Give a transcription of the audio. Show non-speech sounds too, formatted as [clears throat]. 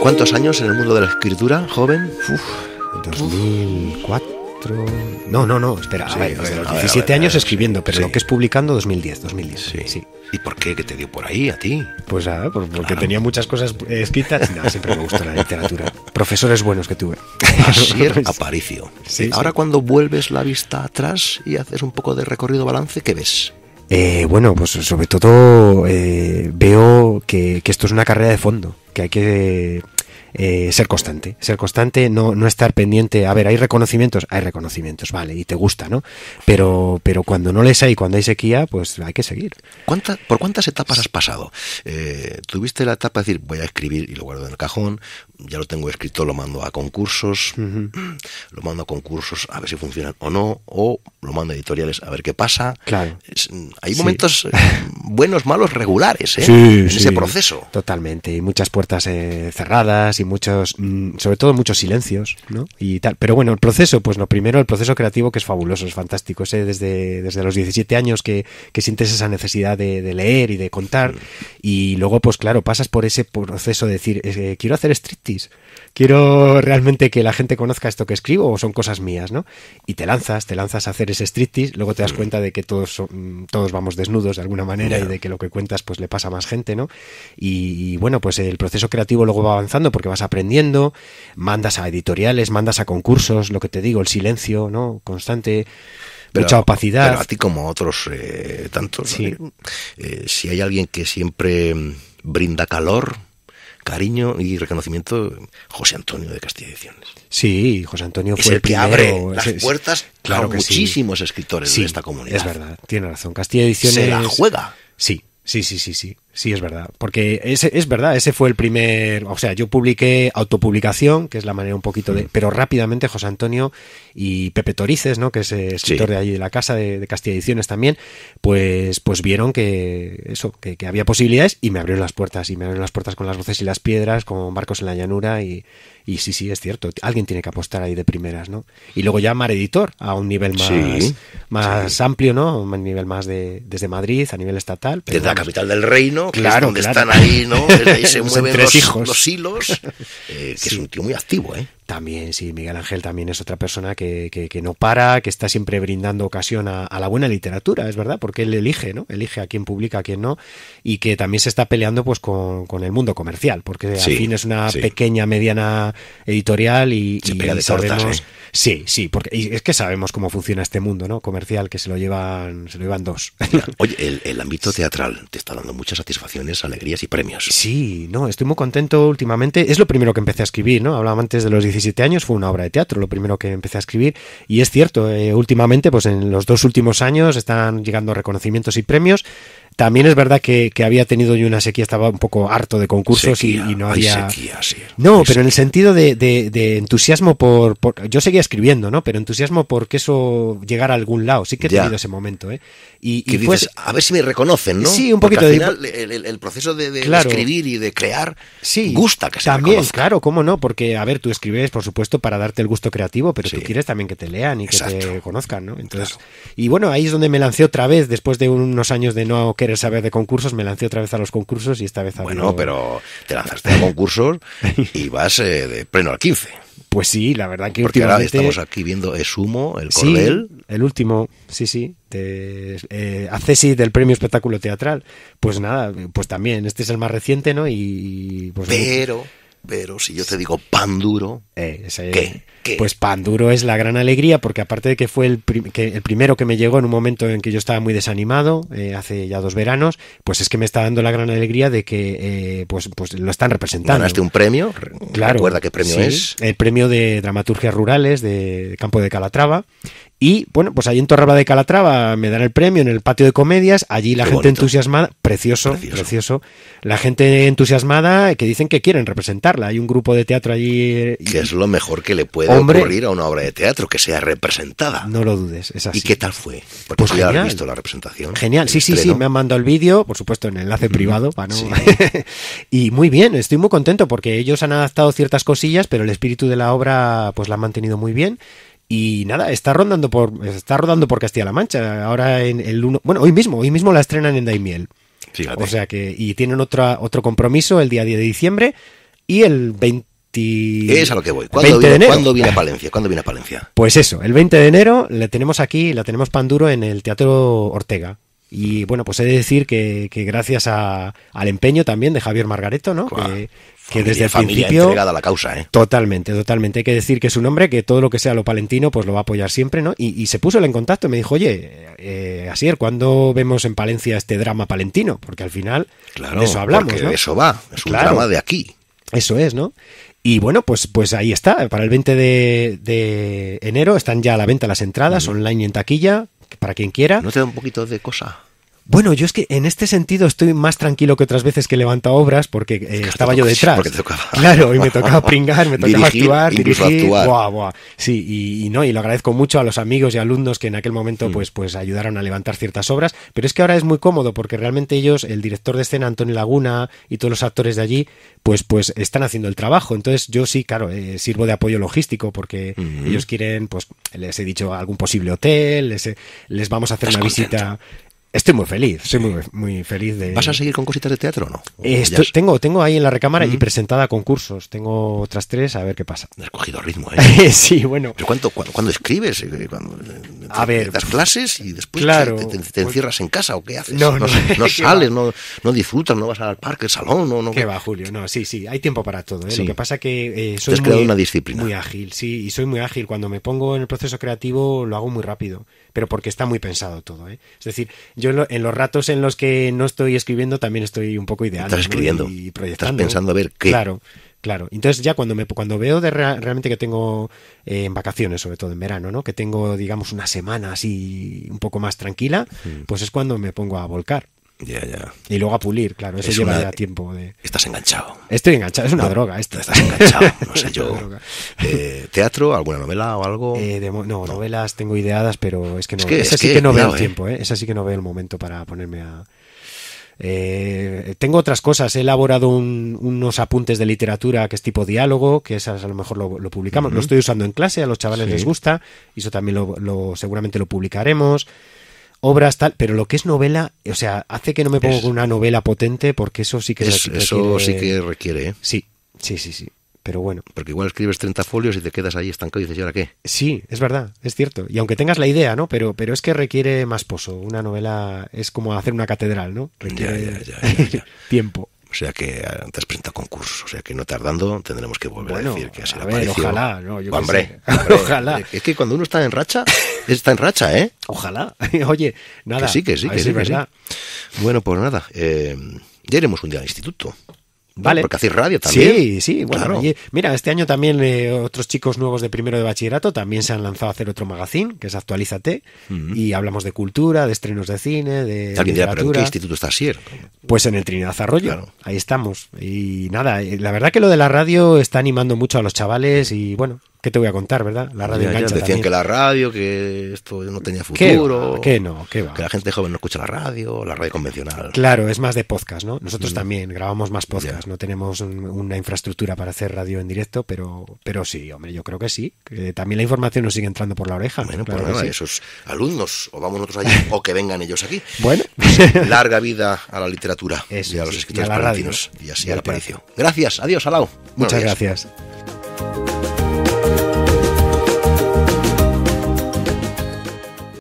¿Cuántos años en el mundo de la escritura, joven? Uf, 2004. No, no, no, espera. Ah, los 17 años escribiendo, pero lo que es publicando 2010, 2010. ¿Y por qué que te dio por ahí a ti? Pues ah, porque ah. tenía muchas cosas escritas. siempre me gusta la literatura. Profesores buenos que tuve. [laughs] [laughs] Aparicio. Ahora cuando vuelves la vista atrás y haces un poco de recorrido balance, ¿qué ves? Eh, bueno, pues sobre todo eh, veo que, que, esto es una carrera de fondo, que hay que eh, ser constante, ser constante, no, no estar pendiente, a ver, hay reconocimientos, hay reconocimientos, vale, y te gusta, ¿no? Pero, pero cuando no les hay, cuando hay sequía, pues hay que seguir. ¿Cuánta, ¿Por cuántas etapas has pasado? Eh, ¿Tuviste la etapa de decir, voy a escribir y lo guardo en el cajón, ya lo tengo escrito, lo mando a concursos, [clears throat] lo mando a concursos a ver si funcionan o no, o lo mando a editoriales a ver qué pasa? Claro. Mm, hay momentos eh, [laughs] buenos, malos, regulares en ese proceso. Totalmente, y muchas puertas cerradas y muchos, mm, sobre todo muchos silencios, Y tal. Pero bueno, el proceso, pues lo primero, el proceso creativo que es fabuloso, es fantástico. Sé desde, desde los 17 años que, sientes esa necesidad de, leer y de contar. Y luego, pues claro, pasas por ese proceso de decir, quiero hacer striptease, quiero realmente que la gente conozca esto que escribo o son cosas mías, ¿no? Y te lanzas, te lanzas a hacer ese striptease, luego te das mm. cuenta de que todos, todos vamos desnudos de alguna manera y de que lo que cuentas pues le pasa a más gente, ¿no? Y, y bueno, pues el proceso creativo luego va avanzando porque vas aprendiendo, mandas a editoriales, mandas a concursos, lo que te digo, el silencio, ¿no? Constante. mucha opacidad. Pero a ti como a otros eh, tanto. Sí. Eh, eh, si hay alguien que siempre mm, brinda calor, cariño y reconocimiento, José Antonio de Castilla Ediciones. Sí, José Antonio fue el, que abre las puertas claro a muchísimos escritores de esta comunidad. Es verdad, tiene razón. Castilla Ediciones. Se la juega. Sí, sí, sí, sí, sí. Sí, es verdad. Porque ese, es verdad, ese fue el primer. O sea, yo publiqué autopublicación, que es la manera un poquito de. Mm. Pero rápidamente José Antonio y Pepe Torices, ¿no? Que es eh, escritor de allí de la casa, de, de, Castilla Ediciones también, pues, pues vieron que eso, que, había posibilidades y me abrieron las puertas. Y me abrieron las puertas con las voces y las piedras, con barcos en la llanura. Y, sí, sí, es cierto. Alguien tiene que apostar ahí de primeras, ¿no? Y luego ya Mar Editor, a un nivel más, más amplio, ¿no? A un nivel más desde Madrid, a nivel estatal. desde la capital del reino Claro, que es donde están ahí, ¿no? Ahí [laughs] se mueven los, hilos, eh, que es un tío muy activo, ¿eh? También, sí, Miguel Ángel también es otra persona que, no para, que está siempre brindando ocasión a, la buena literatura, es verdad, porque él elige, ¿no? Elige a quién publica, a quién no, y que también se está peleando pues con, el mundo comercial, porque al fin es una pequeña, mediana editorial y, sabemos... ¿eh? Sí, sí, porque es que sabemos cómo funciona este mundo, ¿no? Comercial, que se lo llevan, se lo llevan dos. [laughs] oye, el, el ámbito teatral te está dando muchas satisfacciones, alegrías y premios. Sí, no, estoy muy contento últimamente. Es lo primero que empecé a escribir, ¿no? Hablaba antes de los 17 años fue una obra de teatro, lo primero que empecé a escribir. Y es cierto, eh, últimamente, pues en los dos últimos años están llegando reconocimientos y premios. También es verdad que, había tenido yo una sequía, estaba un poco harto de concursos y, no había. Sequía, no, pero en el sentido de, entusiasmo por, Yo seguía escribiendo, ¿no? Pero entusiasmo porque eso llegara a algún lado. Sí que he tenido ese momento, ¿eh? Y, pues, a ver si me reconocen, ¿no? Sí, un poquito al final, El, proceso de, escribir y de crear sí, gusta que se También, claro, cómo no, porque, a ver, tú escribes, por supuesto, para darte el gusto creativo, pero tú quieres también que te lean y que te conozcan, ¿no? Entonces, Y bueno, ahí es donde me lancé otra vez, después de unos años de no querer querer saber de concursos, me lancé otra vez a los concursos y esta vez a Bueno, pero te lanzaste a concursos [laughs] y vas eh, de pleno al 15. Pues sí, la verdad que Porque ahora estamos aquí viendo Esumo, el cordel. el último, sí, sí. De, eh, del premio espectáculo teatral. Pues nada, pues también, este es el más reciente, ¿no? Y pues, Pero. Pero si yo te digo pan duro, eh, ¿qué? Pues pan duro es la gran alegría porque aparte de que fue el, el primero que me llegó en un momento en que yo estaba muy desanimado, eh, hace ya dos veranos, pues es que me está dando la gran alegría de que eh, pues, pues lo están representando. Ganaste un premio, claro, recuerda qué premio es. El premio de dramaturgias rurales de Campo de Calatrava y bueno, pues ahí en Torraba de Calatrava me dan el premio en el patio de comedias, allí la gente entusiasmada, precioso, precioso, la gente entusiasmada que dicen que quieren representarla. Hay un grupo de teatro allí. Eh, y, que es lo mejor que le puede ocurrir a una obra de teatro, que sea representada. No lo dudes, es así. ¿Y qué tal fue? pues has visto la representación. Genial, sí, sí, sí, me han mandado el vídeo, por supuesto en enlace privado, para no... [laughs] y muy bien, estoy muy contento porque ellos han adaptado ciertas cosillas, pero el espíritu de la obra pues la han mantenido muy bien y nada, está rondando por, está rodando por Castilla-La Mancha. Ahora en el uno Bueno, hoy mismo, hoy mismo la estrenan en Daimiel. O sea que. Y tienen otra, otro compromiso el día 10 de diciembre y el 20. Es a lo que voy. ¿Cuándo, viene, de viene a Palencia? viene a Palencia? Pues eso, el 20 de enero la tenemos aquí, la tenemos Panduro en el Teatro Ortega. Y bueno, pues he de decir que, gracias a, al empeño también de Javier Margareto, ¿no? que desde el principio ¿eh? totalmente totalmente hay que decir que es un hombre que todo lo que sea lo palentino pues lo va a apoyar siempre no y, se puso en contacto y me dijo oye eh, Asier ¿cuándo vemos en Palencia este drama palentino? porque al final claro, de eso hablamos ¿no? eso va es un drama de aquí eso es no y bueno, pues, pues ahí está. Para el 20 de, enero están ya a la venta las entradas, online y en taquilla, para quien quiera. ¿No te da un poquito de cosa? Bueno, yo es que en este sentido estoy más tranquilo que otras veces que levanta obras porque eh, estaba yo detrás. [laughs] Claro, y me tocaba pringar, me tocaba actuar, dirigir. Sí, y, no, y lo agradezco mucho a los amigos y alumnos que en aquel momento mm. pues, pues ayudaron a levantar ciertas obras, pero es que ahora es muy cómodo porque realmente ellos, el director de escena Antonio Laguna y todos los actores de allí, pues pues están haciendo el trabajo. Entonces yo sí, claro, eh, sirvo de apoyo logístico porque ellos quieren, pues les he dicho algún posible hotel, les, les vamos a hacer una visita Estoy muy feliz, Soy muy, muy feliz de... ¿Vas a seguir con cositas de teatro o no? tengo, tengo ahí en la recámara y mm. presentada concursos. Tengo otras tres, a ver qué pasa. Has cogido ritmo, [laughs] ¿eh? sí, bueno. ¿Pero cuándo, escribes? Eh, eh, eh, a te, ver... ¿Das clases y después te, encierras en casa o qué haces? No, no, [laughs] sales, no, disfrutas, no vas al parque, al salón, no... no qué va, Julio, no, sí, sí, hay tiempo para todo. Lo que pasa que soy has creado una disciplina. muy ágil, sí, y soy muy ágil. Cuando me pongo en el proceso creativo lo hago muy rápido pero porque está muy pensado todo. ¿eh? Es decir, yo en, los ratos en los que no estoy escribiendo también estoy un poco ideal Estás escribiendo. Y proyectando. Estás pensando a ver qué. Claro, claro. Entonces ya cuando, me, cuando veo de realmente que tengo eh, en vacaciones, sobre todo en verano, ¿no? que tengo, digamos, una semana así un poco más tranquila, mm. pues es cuando me pongo a volcar. Ya, ya. Y luego a pulir, claro, eso lleva tiempo. Estás enganchado. Estoy enganchado, es una droga. Estás enganchado, no sé [laughs] yo. Eh, ¿Teatro, alguna novela o algo? Eh, no, novelas tengo ideadas, pero es que no. que, no veo el eh. tiempo, ¿eh? Esa sí que no veo el momento para ponerme a. Eh, tengo otras cosas, he elaborado unos apuntes de literatura que es tipo diálogo, que esas a lo mejor lo, publicamos. Lo estoy usando en clase, a los chavales les gusta, y eso también lo, lo seguramente lo publicaremos obras tal, pero lo que es novela, o sea, hace que no me ponga una novela potente porque eso sí que es, requiere, eso sí que requiere, ¿eh? Sí, sí, sí, sí. Pero bueno. Porque igual escribes 30 folios y te quedas ahí estancado y dices, ¿y ahora qué? Sí, es verdad, es cierto. Y aunque tengas la idea, ¿no? Pero, pero es que requiere más pozo. Una novela es como hacer una catedral, ¿no? Requiere ya, ya, ya, [laughs] tiempo. O sea que antes eh, presenta concursos, o sea que no tardando tendremos que volver a decir que así le apareció. Ojalá, no, yo [laughs] hombre, ojalá. Es que cuando uno está en racha, está en racha, ¿eh? Ojalá. [laughs] Oye, nada. Que sí, que sí, que sí, que sí. Bueno, pues nada, eh, ya iremos un día al instituto. Porque hacéis radio también. Sí, sí. Bueno, claro. mira, este año también eh, otros chicos nuevos de primero de bachillerato también se han lanzado a hacer otro magazine, que es Actualízate, y hablamos de cultura, de estrenos de cine, de ¿pero en qué instituto está Sier? Pues en el Trinidad Arroyo. Ahí estamos. Y nada, eh, la verdad que lo de la radio está animando mucho a los chavales y bueno, ¿Qué te voy a contar, verdad? La radio engancha Decían que la radio, que esto no tenía futuro. Que no? ¿Qué va? Que la gente joven no escucha la radio, la radio convencional. Claro, es más de podcast, ¿no? Nosotros también grabamos más podcast. No tenemos una infraestructura para hacer radio en directo, pero, pero sí, hombre, yo creo que sí. también la información nos sigue entrando por la oreja. Bueno, por pues esos alumnos, o vamos nosotros allí, [laughs] o que vengan ellos aquí. Bueno. Larga vida a la literatura y a los escritores y Y así al aparicio Gracias, adiós, Alao. Muchas gracias.